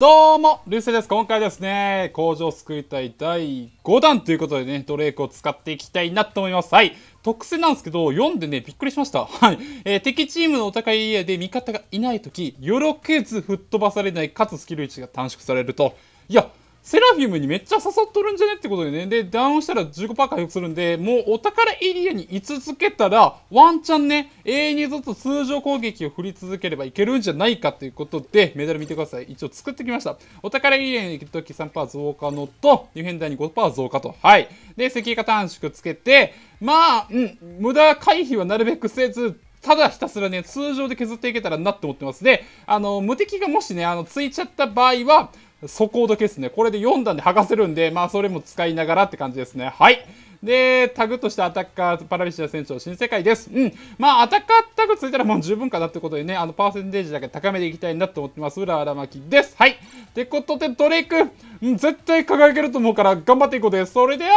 どうも、流星です。今回ですね、工場救作りたい第5弾ということでね、ドレイクを使っていきたいなと思います。はい。特選なんですけど、読んでね、びっくりしました。はい。えー、敵チームのお互い家で味方がいないとき、よろけず吹っ飛ばされない、かつスキル置が短縮されると。いや、セラフィムにめっちゃ誘っとるんじゃねってことでね。で、ダウンしたら15%回復するんで、もうお宝エリアに居続けたら、ワンチャンね、永遠にずっと通常攻撃を振り続ければいけるんじゃないかということで、メダル見てください。一応作ってきました。お宝エリアに行くとき3%増加のと、ディフェンダーに5%増加と。はい。で、石化短縮つけて、まあ、うん、無駄回避はなるべくせず、ただひたすらね、通常で削っていけたらなって思ってます。で、あの、無敵がもしね、あの、ついちゃった場合は、そこだけですね。これで4段で剥がせるんで、まあ、それも使いながらって感じですね。はい。で、タグとしてアタッカー、パラビシア選手の新世界です。うん。まあ、アタッカータグついたらもう十分かなってことでね、あの、パーセンテージだけ高めていきたいなと思ってます。浦荒巻です。はい。ってことで、ドレイク、うん、絶対輝けると思うから頑張っていこうです。それでは、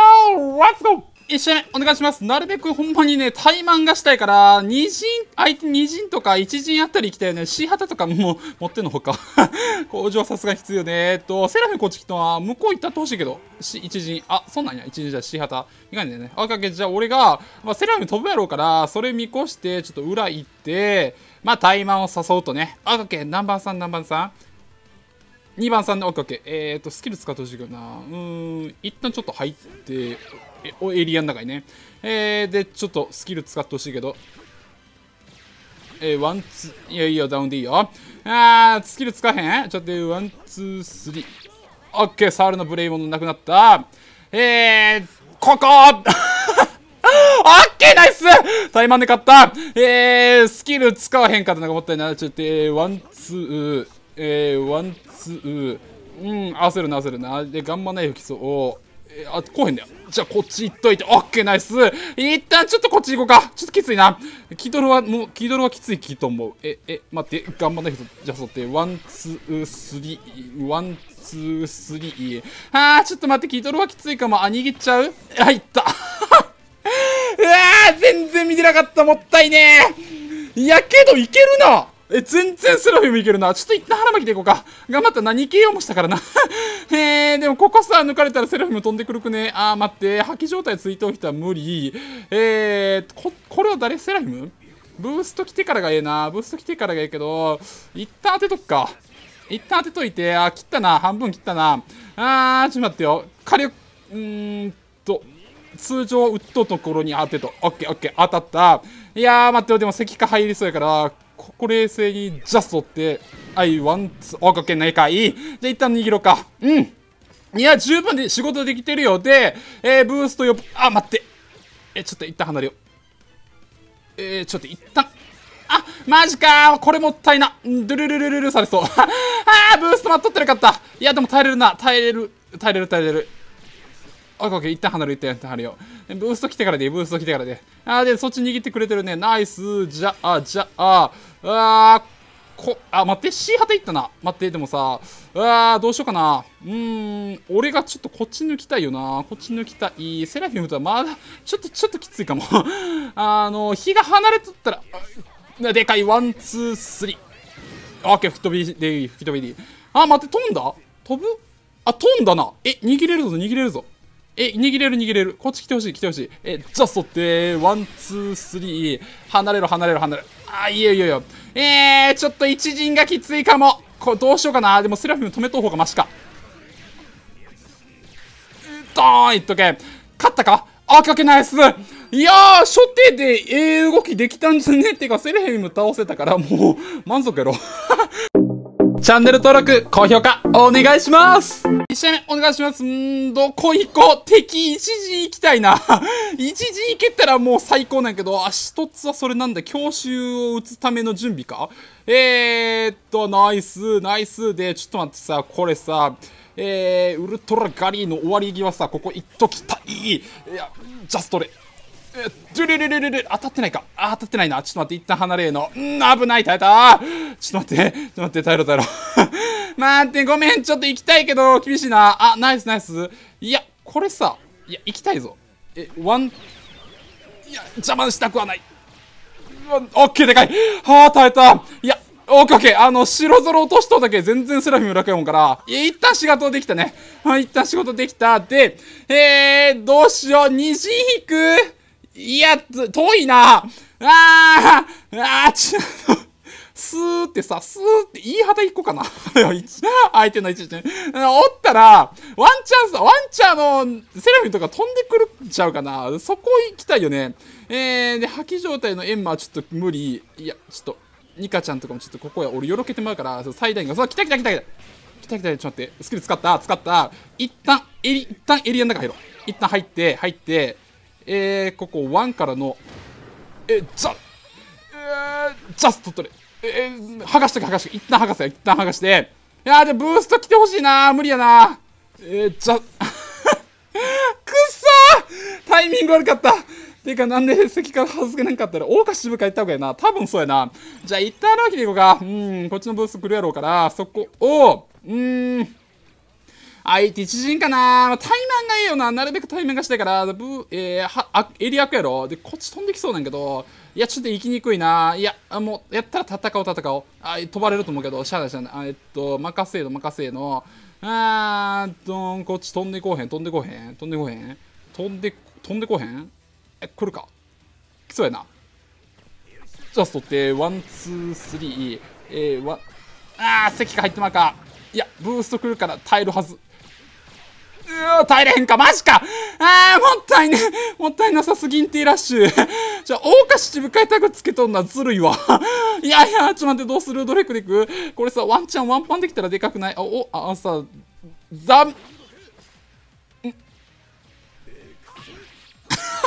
レッツゴー一緒お願いします。なるべくほんまにね、マンがしたいから、二陣、相手二陣とか一陣あたり行きたいよね。シハタとかも持ってんのほか。工場さすがに必要ね。えっと、セラフィンこっち来たは、向こう行ったってほしいけど、C、一陣、あ、そんなんや。一陣じゃシハタ。いかんねね。あ、かけ、じゃあ俺が、まあ、セラフィン飛ぶやろうから、それ見越して、ちょっと裏行って、まあ、マンを誘うとね。あ、かけ、ナンバーさん、ナンバーさん。2番3でオッケーえっ、ー、と、スキル使ってほしいかな。うん、一旦ちょっと入って、エリアの中にね。えー、で、ちょっとスキル使ってほしいけど。えー、ワン、ツー、いやいや、ダウンでいいよ。あー、スキル使えへんちょっと、ワン、ツー、スリー。オッケー、サールのブレイモンなくなった。えー、ここ オッケーナイスタイマンで勝ったえー、スキル使わへんかったのがもったいな。ちょっと、えワン、ツー、えー、ワンツーうん焦るな焦るなでガンマナイフきそう。えー、あ来へんだよじゃあこっち行っといてオッケーナイス一旦ちょっとこっち行こうかちょっときついなキドルはもうキドルはきついきと思うええ待ってガンマナイフじゃあそってワンツースリーワンツースリーあーちょっと待ってキドルはきついかもあ握っちゃうあいった うわ全然見てなかったもったいねーやけどいけるなえ、全然セラフィムいけるな。ちょっと一旦腹巻きでいこうか。頑張ったな。2を容もしたからな。え ー、でもここさ、抜かれたらセラフィム飛んでくるくね。あー、待って。破棄状態いておいた無理。えー、こ、これは誰セラフィムブースト来てからがええな。ブースト来てからがええけど、一旦当てとくか。一旦当てといて、あ、切ったな。半分切ったな。あー、ちょっと待ってよ。火力、うーんと、通常打ったところに当てと。オッケーオッケー、当たった。いやー、待ってよ。でも石化入りそうやから、ここ冷静にジャストって、I ワンツ、t おかけないかい。じゃ一旦逃げろか。うん。いや、十分で仕事できてるよ。で、えー、ブーストよ、あ、待って。え、ちょっと一旦離れよう。えー、ちょっと一旦、あ、マジかこれもったいな。ドゥルルルルルされそう。あー、ブースト待っとってなかった。いや、でも耐えれるな。耐えれる。耐えれる、耐えれる。オッケー一旦離れ、一旦離れよう。ブースト来てからでブースト来てからで。ああで、そっち握ってくれてるね。ナイス、じゃあ、じゃあ、あー、こ、あ、待って、C 旗いったな。待って、でもさ、あー、どうしようかな。うーん、俺がちょっとこっち抜きたいよな。こっち抜きたい。セラフィムとはまだ、ちょっと、ちょっときついかも。あの、日が離れとったら、でかい、ワン、ツー、スリー。オッケー、吹き飛びでいい、吹き飛びでいい。あ、待って、飛んだ飛ぶあ、飛んだな。え、逃げれるぞ、逃げれるぞ。え、握れる握れる。こっち来てほしい来てほしい。え、ジャストって、ワン、ツー、スリー。離れろ離れろ離れろ。あいいよいいよいいえー、ちょっと一陣がきついかも。これどうしようかな。でもセラフィム止めとう方がマシか。ドーンいっとけ。勝ったかあ、かけないっす。いやー、初手でええ動きできたんじゃねっていうか、セレヘミム倒せたから、もう、満足やろ。チャンネル登録、高評価、お願いします一試合目、お願いしますんどこ行こう敵一時行きたいな 一時行けたらもう最高なんやけど、あ、一つはそれなんだ。教習を打つための準備かえー、っと、ナイス、ナイスで、ちょっと待ってさ、これさ、えー、ウルトラガリーの終わり際さ、ここ行っときたいいや、ジャストレ。ドゥルルルルル当たってないかあ当たってないなちょっと待って一旦離れーのうん危ない耐えたちょっと待ってちょっと待って耐えろ耐えろ待ってごめんちょっと行きたいけど厳しいなあナイスナイスいやこれさいや行きたいぞえワンいや邪魔したくはないオッケーでかいはあ耐えたいやオッケーオッケーあの、白ゾロ落としとだけ全然セラフィム楽やもんから、いや、一旦仕事できたね。はい、一旦仕事できた。で、えー、どうしよう、虹引くいや、遠いなあああちょっと、スーってさ、スーって言い旗一個かな 相手の位置で。おったら、ワンチャンス、ワンチャンの、セラフィとか飛んでくるっちゃうかな。そこ行きたいよね。えー、で、破棄状態のエンマはちょっと無理。いや、ちょっと、ニカちゃんとかもちょっとここや、俺よろけてもらうから、最大が、そう、来た来た来た来た。来た来た、ちょっと待って。スキル使った、使った。一旦、エリ、一旦エリアの中入ろう。一旦入って、入って、えー、ここ1からの、えじゃ。えー、ジャスト取れ。えー、剥がしとけ剥がしとけ。一旦剥がせ一旦剥がして。いやー、じゃブースト来てほしいな無理やなえー、じゃ、くっそタイミング悪かったていうか、なんで席から外せなかったら、大岡支部か行った方がいいな。多分そうやな。じゃあ、一旦あるわけでいこうか。うん、こっちのブースト来るやろうから、そこを、うん。相手一人かな対面マンがええよな。なるべく対面マンがしたいから、ブえー、はあエリアクやろ。で、こっち飛んできそうなんけど、いや、ちょっと行きにくいな。いや、もう、やったら戦おう、戦おう。あ、飛ばれると思うけど、しゃあない、しゃあない。えっと、任せえの、任せえの。あーどん、こっち飛んでこうへん、飛んでこうへん、飛んでこうへん。飛んで、飛んでこうへんえ、来るか。来そうやな。ジャストって、ワン、ツー、スリー、えー、ワン、あー、席が入ってまうか。いや、ブースト来るから耐えるはず。うー耐えれへんか、マジかあー、もったいね、もったいなさすぎんていラッシュ。じゃあ、大岡七部開拓つけとんな、ずるいわ。いやいや、ちょっと待って、どうするどれくでくこれさ、ワンチャンワンパンできたらでかくないあ、お、あ、さ、ざん、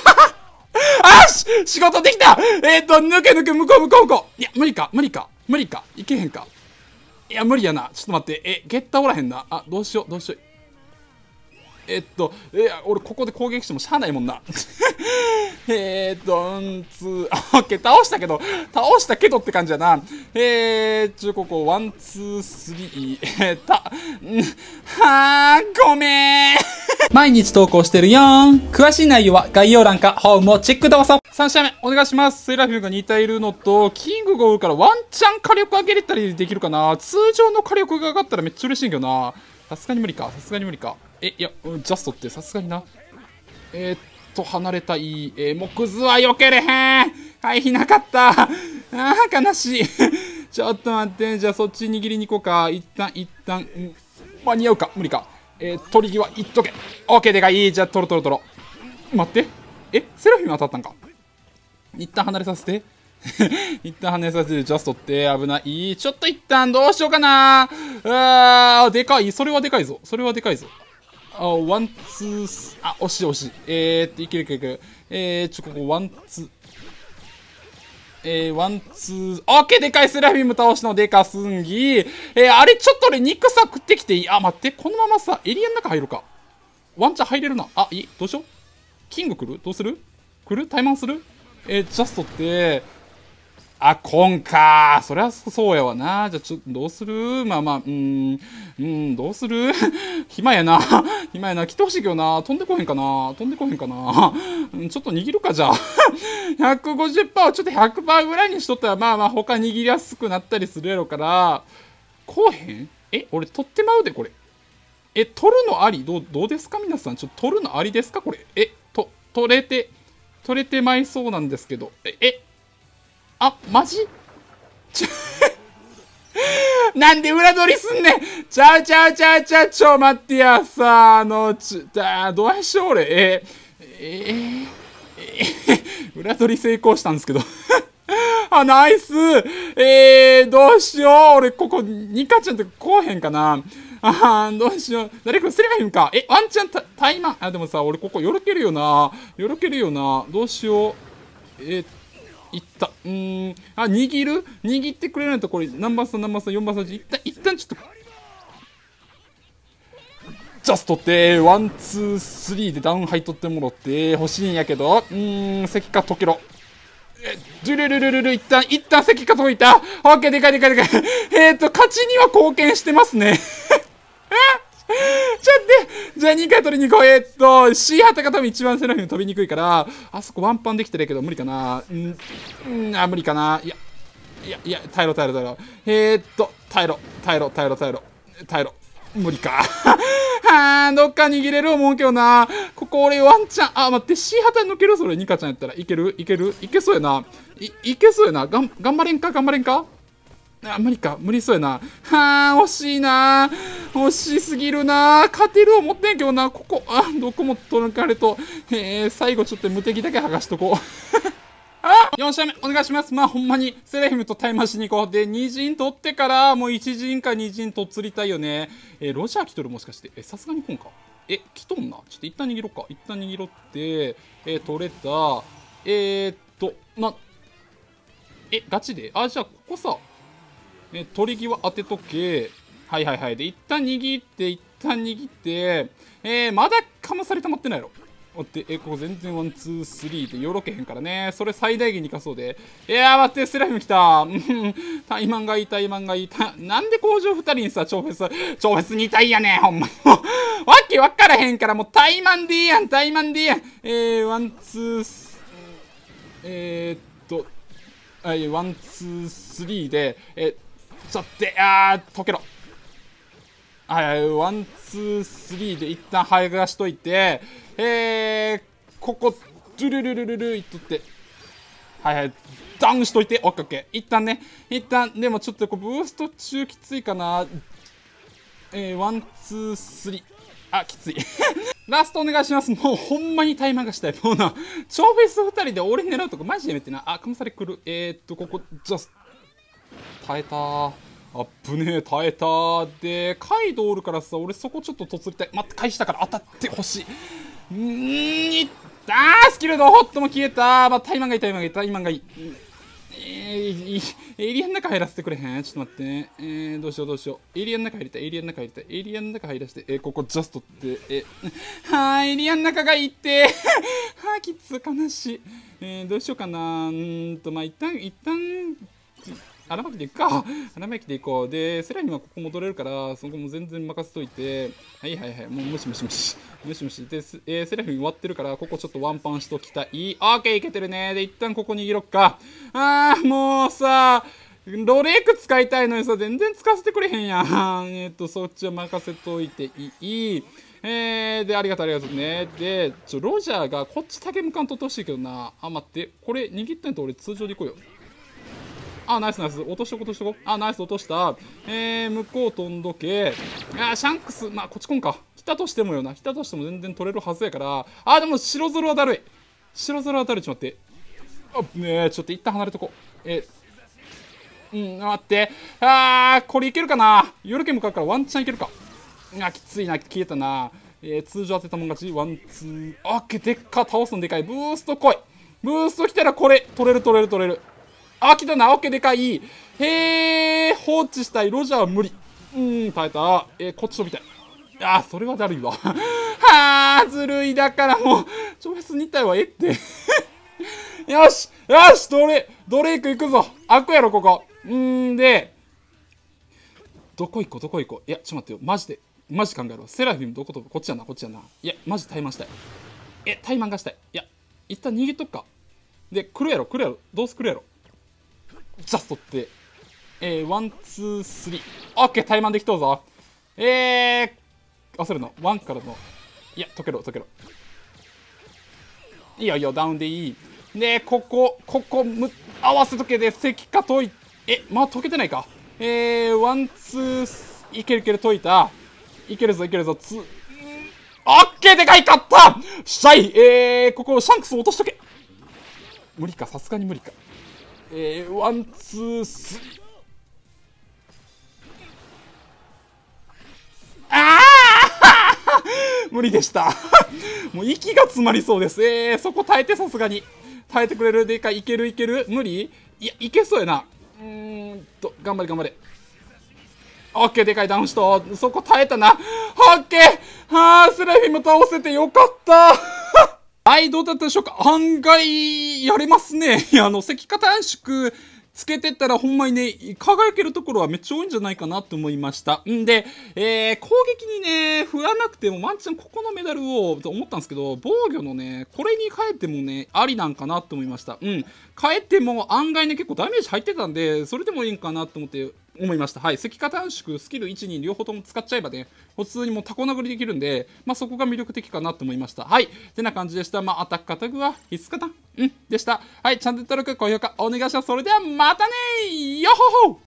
あし仕事できたえっ、ー、と、抜け抜け、向こう向こう向こういや、無理か、無理か、無理か、いけへんか。いや、無理やな。ちょっと待って、え、ゲッターおらへんな。あ、どうしよう、どうしよう。えっと、え俺ここで攻撃してもしゃあないもんな。えーっと、んつー、オッケー、倒したけど、倒したけどって感じだな。えー、ちここ、ワン、ツー、スリー、えー、た、ん、はー、ごめー 毎日投稿してるよーん。詳しい内容は概要欄かホームをチェックどうぞ。3試合目、お願いします。セラフィンが2体いるのと、キングがゴーからワンチャン火力上げれたりできるかな。通常の火力が上がったらめっちゃ嬉しいんけどな。さすがに無理か。さすがに無理か。え、いや、ジャストってさすがにな。えー、っと、離れたい。えー、木図は避けれへん回避なかったああ、悲しい ちょっと待って。じゃあそっち握りに行こうか。一旦、一旦、ん間に合うか。無理か。えー、取り際、いっとけ。オッケーでかい。じゃあ、トロトロトロ。待って。え、セラフィは当たったんか。一旦離れさせて。一旦跳ねさせる。ジャストって危ない。ちょっと一旦どうしようかなあー、でかい。それはでかいぞ。それはでかいぞ。あ、ワン、ツー、ス、あ、惜しい惜しい。えー、っと、いけるいけるいける。えー、ちょ、ここ、ワン、ツー。えー、ワン、ツー、オッケーでかいセラフィム倒しのでかすんぎ。えー、あれ、ちょっと俺肉さ食ってきていいあ、待って、このままさ、エリアの中入るか。ワンチャン入れるな。あ、いいどうしようキング来るどうする来るマンするえー、ジャストって、あ、こんか。そりゃそうやわな。じゃあちょっとどうするまあまあ、うん、うん、どうする 暇やな。暇やな。来てほしいけどな。飛んでこへんかな。飛んでこへんかな。ちょっと握るか、じゃあ。150% ちょっと100%ぐらいにしとったら、まあまあ他握りやすくなったりするやろから、こうへんえ、俺取ってまうで、これ。え、取るのありどう、どうですか皆さん。ちょっと取るのありですかこれ。え、と、取れて、取れてまいそうなんですけど。え、え、あ、マジ なんで裏取りすんねんちゃうちゃうちゃうちゃう、ちょ、待ってや、さあ、あの、ち、だ、どうしよう俺、えー、えー、えー、裏取り成功したんですけど あ、ナイスえー、どうしよう俺、ここ、ニカちゃんとこうへんかなあー、どうしよう。誰かすればいいんか。え、ワンチャンタイマン。あ、でもさ、俺ここよろけるよな。よろけるよな。どうしよう。えー、っいったうんあ握る握ってくれないとこれ何番さん何番さん4番さんいった一旦ちょっとジャストって、ワン、ツー、スリーでダウンハイとってもろって、欲しいんやけど、うん、席か解けろ。え、ジュルルルルル、一旦、一旦席か解いた。オッケー、でかいでかいでかい。えっ、ー、と、勝ちには貢献してますね。じゃあ2回取りに来いえっと C 旗が多分一番背ィに飛びにくいからあそこワンパンできてるけど無理かなんんあ無理かないやいやいや耐えろ耐えろ耐えろえー、っと耐えろ耐えろ耐えろ耐えろ耐えろ無理か はぁ、どっか逃げれる思うけどなここ俺ワンチャンあ待って C 旗に抜けるそれニカちゃんやったらいけるいけるいけそうやないいけそうやながん頑張れんか頑張れんかあ、無理か。無理そうやな。はあ、惜しいな。惜しすぎるな。勝てる思ってんけどな。ここ、あ、どこも取らかれと。えー、最後ちょっと無敵だけ剥がしとこう。あ !4 射目お願いしますまあほんまに、セレフィムとタイマしに行こう。で、2陣取ってから、もう1陣か2陣と釣りたいよね。えー、ロジャー来とるもしかして。え、さすがに今か。え、来とんな。ちょっと一旦逃げろか。一旦逃げろって、えー、取れた。えー、っと、な、え、ガチであ、じゃあここさ、え取り際当てとけ。はいはいはい。で、一旦握って、一旦握って、えー、まだかまされたまってないやろ。待って、えここ全然ワン、ツー、スリーでよろけへんからね。それ最大限にかそうで。いやー、待って、スライム来た。タイマンがいい、タイマンがいい。なんで工場2人にさ、超フェス、超フェス2体やねん、ほんま。わけわからへんから、もうタイマンでいいやん、イマンでいいやん。えー、ワン、ツー、ス、えー、っと、はい、ワン、ツー、スリーで、えー、ちょっと、あー、溶けろ。はい、ワン、ツー、スリーで一旦早がしといて、えー、ここ、ドゥルルルルルいっとって、はいはい、ダウンしといて、オッケーオッケー。一旦ね、一旦、でもちょっとこう、ブースト中きついかな。えー、ワン、ツー、スリー。あ、きつい。ラストお願いします。もうほんまにタイマーがしたい。もうな、超フェス2人で俺狙うとこマジでやめてな。あ、かまされくる。えー、っと、ここ、ジャスト。耐えたあっぶねえ耐えたでカイドおるからさ俺そこちょっと突りたい待って返したから当たってほしいんいったースキルのホットも消えたまあタイマンがいいタイマンがいいタイマンがいいえー、エイリアンの中入らせてくれへんちょっと待ってね。えー、どうしようどうしよう。エイリアンの中入りたい、エイリアンの中入りたい、エイリアンの中入らせて、えー、ここジャストって、えー、は ーエイリアンの中がいって。は あ、きつ、悲しい。えー、どうしようかなー。んと、まあ、一旦、一旦、穴巻きで行くか穴巻 で行こう。で、セラにはここ戻れるから、そこも全然任せといて、はいはいはい、もう無し無し無し。無し無し、で、えー、セラフィン終わってるから、ここちょっとワンパンしときたい。オーケーいけてるね。で、一旦ここにぎろっか。あー、もうさ、ロレーク使いたいのにさ、全然使わせてくれへんやん。えっ、ー、と、そっちは任せといていい。えー、で、ありがとうありがとうね。で、ちょ、ロジャーがこっち竹向かんとってほしいけどな。あ、待って、これ握ったんと俺通常で行こうよ。あ、ナイスナイス。落としとこ落としとこ。あ、ナイス落とした。えー、向こう飛んどけ。あ、シャンクス。まあ、こっちこんか。来たとしてもよな。来たとしても全然取れるはずやから。あ、でも白ゾロはだるい。白ゾロはだるい。ちょっと待って。あ、ねえ、ちょっと一旦離れとこ。えー、うん、待って。あー、これいけるかな夜剣向かうからワンチャンいけるか。あ、きついな。消えたな。えー、通常当てたもん勝ち。ワン、ツー。あ、け、でっか。倒すのでかい。ブースト来い。ブースト来たらこれ。取れる取れる取れる。あ、来たな。オッケー、でかい。へえ、放置したい。ロジャーは無理。うーん、耐えた。えー、こっち飛びたい。あー、それはだるいわ。はー、ずるい。だからもう、超ス2体はえって。よしよしドレ、ドレイク行くぞ開くやろ、ここ。うーんで、どこ行こう、どこ行こう。いや、ちょっと待ってよ。マジで、マジ考えろ。セラフィムどこ飛ぶこっちやな、こっちやな。いや、マジマンしたい。え、マンがしたい。いや、一旦逃げとくか。で、来るやろ、来るやろ。どうす来るやろ。ジャストって、えー、ワン、ツー、スリー。オッケー、マンできとうぞ。えー、焦るの。ワンからの。いや、溶けろ、溶けろ。いいよ、いいよ、ダウンでいい。で、ここ、ここ、む、合わせとけで、石化解い、え、まあ、溶けてないか。えー、ワン、ツー、いけるいける解いた。いけるぞ、いけるぞ、つ、オッケーでかい勝ったシャイえー、ここ、シャンクス落としとけ無理か、さすがに無理か。えー、ワンツースリーああ 無理でした もう息が詰まりそうですえー、そこ耐えてさすがに耐えてくれるでかいいけるいける無理いやいけそうやなうんと頑張れ頑張れオッケーでかいダウンしト。そこ耐えたなオッケーはあスラフィム倒せてよかったはい、どうだったでしょうか案外、やれますね。いや、あの、石化短縮、つけてったらほんまにね、輝けるところはめっちゃ多いんじゃないかなと思いました。んで、えー、攻撃にね、振らなくてもワンチャンここのメダルをと思ったんですけど、防御のね、これに変えてもね、ありなんかなと思いました。うん。変えても案外ね、結構ダメージ入ってたんで、それでもいいんかなと思って、思いました。はい。石化短縮、スキル1、2両方とも使っちゃえばね、普通にもうタコ殴りできるんで、まあ、そこが魅力的かなと思いました。はい。てな感じでした。まあ、アタックアタグは必須かなうん。でした。はい。チャンネル登録、高評価お願いします。それではまたねよほほ